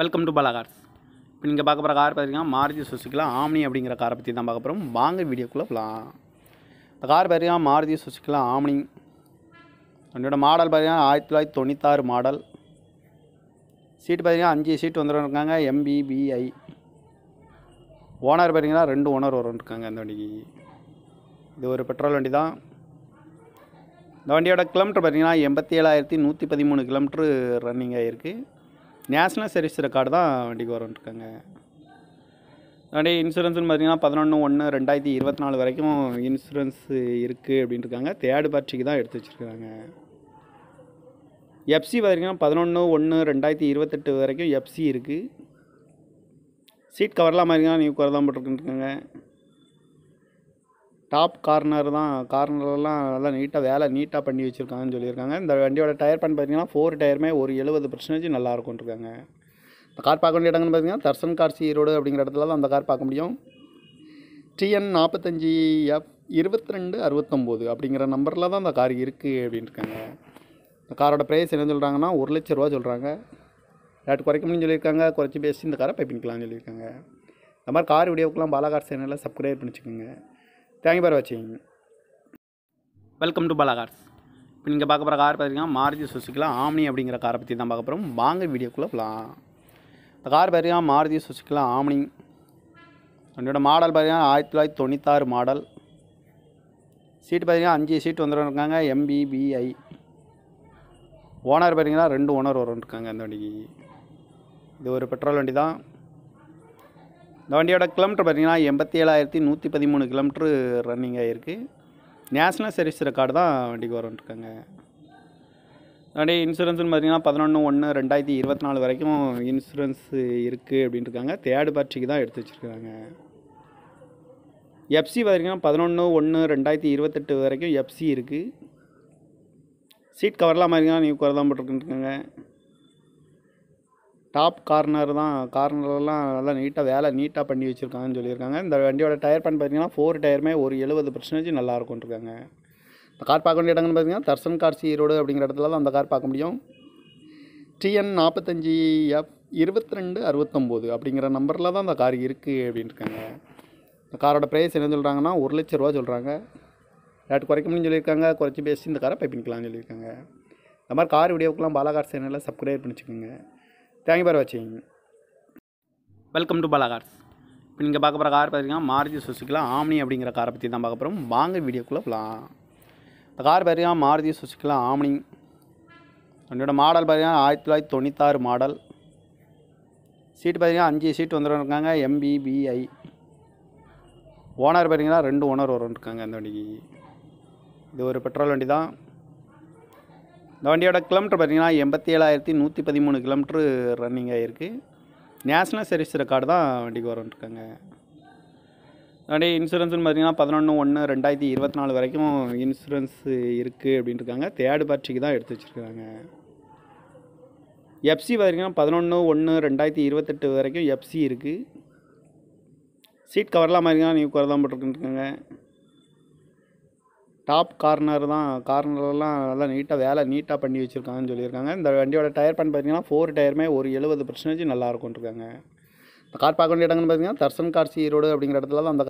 welcome to Bala cars இப்போ நீங்கள் பார்க்க போகிற கார் பார்த்தீங்கன்னா மாருதி சுசுக்கிலா ஆம்னி அப்படிங்கிற காரை பற்றி தான் பார்க்க போகிறோம் வாங்க வீடியோக்குள்ளே போகலாம் இந்த கார் பார்த்தீங்கன்னா மாருதி சுசுக்கிலா ஆம்னி என்னோடய மாடல் பார்த்தீங்கன்னா ஆயிரத்தி தொள்ளாயிரத்தி தொண்ணூத்தாறு மாடல் சீட்டு பார்த்தீங்கன்னா அஞ்சு சீட் வந்துருக்காங்க எம்பிபிஐ ஓனர் பார்த்தீங்கன்னா ரெண்டு ஓனர் இருக்காங்க அந்த வண்டிக்கு இது ஒரு பெட்ரோல் வண்டி தான் இந்த வண்டியோட கிலோமீட்டர் பார்த்தீங்கன்னா எண்பத்தி ஏழாயிரத்தி நூற்றி பதிமூணு கிலோமீட்ரு ரன்னிங் ஆகிருக்கு நேஷ்னல் சர்வீஸ் ரெக்கார்டு தான் வண்டிக்கு வரும்ட்டுருக்காங்க அதே இன்சூரன்ஸ்னு பார்த்தீங்கன்னா பதினொன்று ஒன்று ரெண்டாயிரத்தி இருபத்தி நாலு வரைக்கும் இன்சூரன்ஸ் இருக்குது அப்படின்ட்டுருக்காங்க தேர்டு பார்ட்டிக்கு தான் எடுத்து வச்சுருக்காங்க எஃப்சி பார்த்தீங்கன்னா பதினொன்று ஒன்று ரெண்டாயிரத்தி இருபத்தெட்டு வரைக்கும் எஃப்சி இருக்குது சீட் கவர்லாம் மாதிரிங்கன்னா நியூ கவர் தான் போட்டிருக்குன்னு இருக்காங்க டாப் கார்னர் தான் கார்னர்லாம் நல்லா நீட்டாக வேலை நீட்டாக பண்ணி வச்சுருக்காங்கன்னு சொல்லியிருக்காங்க இந்த வண்டியோட டயர் பண்ணி பார்த்தீங்கன்னா ஃபோர் டயருமே ஒரு எழுபது பர்சன்டேஜ் நல்லாயிருக்கும் இருக்காங்க இந்த கார் பார்க்க வேண்டிய இடங்கள்னு பார்த்தீங்கன்னா தர்சன் கார்சி ரோடு அப்படிங்கிற இடத்துல தான் அந்த கார் பார்க்க முடியும் டிஎன் நாற்பத்தஞ்சி எஃப் இருபத்தி ரெண்டு அறுபத்தொம்போது அப்படிங்கிற நம்பரில் தான் அந்த கார் இருக்குது அப்படின்ட்டுருக்காங்க இந்த காரோட ப்ரைஸ் என்ன சொல்கிறாங்கன்னா ஒரு லட்ச ரூபா சொல்கிறாங்க ரேட் குறைக்கணும்னு சொல்லியிருக்காங்க குறைச்சி பேசி இந்த காரை பைப்பிங்கலாம்னு சொல்லியிருக்காங்க இந்த மாதிரி கார் வீடியோக்கெல்லாம் பாலாகார் சேனலில் சப்ஸ்கிரைப் பண்ணிச்சுக்கோங்க தேங்க்யூ ஃபார் வாட்சிங் வெல்கம் டு பலா கார்ஸ் இப்போ நீங்கள் பார்க்க போகிற கார் பார்த்தீங்கன்னா மாருதி சுசுக்கிலா ஆம்னி அப்படிங்கிற காரை பற்றி தான் பார்க்க போகிறோம் வாங்க வீடியோக்குள்ளே போகலாம் இந்த கார் பார்த்தீங்கன்னா மாருதி சுசுக்கிலா ஆம்னி என்னோடய மாடல் பார்த்தீங்கன்னா ஆயிரத்தி தொள்ளாயிரத்தி தொண்ணூத்தாறு மாடல் சீட்டு பார்த்தீங்கன்னா அஞ்சு சீட்டு இருக்காங்க எம்பிபிஐ ஓனர் பார்த்தீங்கன்னா ரெண்டு ஓனர் வரும் இருக்காங்க அந்த வண்டிக்கு இது ஒரு பெட்ரோல் வண்டி தான் இந்த வண்டியோட கிலோமீட்டர் பார்த்திங்கன்னா எண்பத்தி ஏழாயிரத்தி நூற்றி பதிமூணு கிலோமீட்ரு ரன்னிங் ஆகிருக்கு நேஷ்னல் சர்வீஸ் ரெக்கார்டு தான் வண்டிக்கு வரும்ன்ட்ருக்காங்க வண்டி இன்சூரன்ஸ்னு பார்த்தீங்கன்னா பதினொன்று ஒன்று ரெண்டாயிரத்தி இருபத்தி நாலு வரைக்கும் இன்சூரன்ஸ் இருக்குது அப்படின்ட்டுருக்காங்க தேர்டு பார்ட்டிக்கு தான் எடுத்து வச்சுருக்காங்க எஃப்சி பார்த்திங்கன்னா பதினொன்று ஒன்று ரெண்டாயிரத்தி இருபத்தெட்டு வரைக்கும் எஃப்சி இருக்குது சீட் கவர்லாம் மாதிரிங்கன்னா நியூ கவர் தான் இருக்காங்க டாப் கார்னர் தான் கார்னர்லாம் நல்லா நீட்டாக வேலை நீட்டாக பண்ணி வச்சுருக்காங்கன்னு சொல்லியிருக்காங்க இந்த வண்டியோட டயர் பண்ணி பார்த்தீங்கன்னா ஃபோர் டயருமே ஒரு எழுபது பர்சன்டேஜ் நல்லாயிருக்கும் இருக்காங்க இந்த கார் பார்க்க வேண்டிய இடங்கள்னு பார்த்தீங்கன்னா தர்சன் கார்சி ரோடு அப்படிங்கிற இடத்துல தான் அந்த கார் பார்க்க முடியும் டிஎன் நாற்பத்தஞ்சி எஃப் இருபத்தி ரெண்டு அறுபத்தொம்போது அப்படிங்கிற நம்பரில் தான் அந்த கார் இருக்குது அப்படின்னு இருக்காங்க இந்த காரோட ப்ரைஸ் என்ன சொல்கிறாங்கன்னா ஒரு லட்ச ரூபா சொல்கிறாங்க ரேட் குறைக்கணும்னு சொல்லியிருக்காங்க குறைச்சி பேசி இந்த காரை பைப்பிங்கலாம்னு சொல்லியிருக்காங்க இந்த மாதிரி கார் வீடியோக்கெலாம் பாலகார் சேனலில் சப்ஸ்கிரைப் பண்ணிச்சுக்கோங்க தேங்க்யூ ஃபார் வாட்சிங் வெல்கம் டு கார்ஸ் இப்போ நீங்கள் பார்க்க போகிற கார் பார்த்தீங்கன்னா மாருதி சுசுக்கிலா ஆம்னி அப்படிங்கிற காரை பற்றி தான் பார்க்க போகிறோம் வாங்க வீடியோக்குள்ளே போகலாம் இந்த கார் பார்த்தீங்கன்னா மாருதி சுசுக்கிலாம் ஆம்னி என்னோடய மாடல் பார்த்தீங்கன்னா ஆயிரத்தி தொள்ளாயிரத்தி மாடல் சீட்டு பார்த்தீங்கன்னா அஞ்சு சீட் வந்துருக்காங்க எம்பிபிஐ ஓனர் பார்த்தீங்கன்னா ரெண்டு ஓனர் வரும் இருக்காங்க இந்த வண்டிக்கு இது ஒரு பெட்ரோல் வண்டி தான் இந்த வண்டியோட கிலோமீட்டர் பார்த்தீங்கன்னா எண்பத்தி ஏழாயிரத்தி நூற்றி பதிமூணு கிலோமீட்ரு ரன்னிங் ஆகிருக்கு நேஷ்னல் சர்வீஸ் ரெக்கார்டு தான் வண்டிக்கு வரும்ட்டுருக்காங்க வண்டி இன்சூரன்ஸ்னு பார்த்தீங்கன்னா பதினொன்று ஒன்று ரெண்டாயிரத்தி இருபத்தி நாலு வரைக்கும் இன்சூரன்ஸ் இருக்குது அப்படின்னு இருக்காங்க தேர்டு பார்ட்டிக்கு தான் எடுத்து வச்சுருக்காங்க எஃப்சி பார்த்தீங்கன்னா பதினொன்று ஒன்று ரெண்டாயிரத்தி இருபத்தெட்டு வரைக்கும் எஃப்சி இருக்குது சீட் கவர்லாம் பார்த்திங்கன்னா நியூ கவர் தான் போட்டிருக்குன்னு இருக்காங்க டாப் கார்னர் தான் கார்னர்லாம் நல்லா நீட்டாக வேலை நீட்டாக பண்ணி வச்சுருக்காங்கன்னு சொல்லியிருக்காங்க இந்த வண்டியோட டயர் பண்ணி பார்த்தீங்கன்னா ஃபோர் டயருமே ஒரு எழுபது பர்சன்டேஜ் நல்லா இருக்கும்ன்றிருக்காங்க இந்த கார் பார்க்க வேண்டிய இடங்கள்னு பார்த்தீங்கன்னா தர்சன் கார் சி ரோடு அப்படிங்கிற இடத்துல தான் அந்த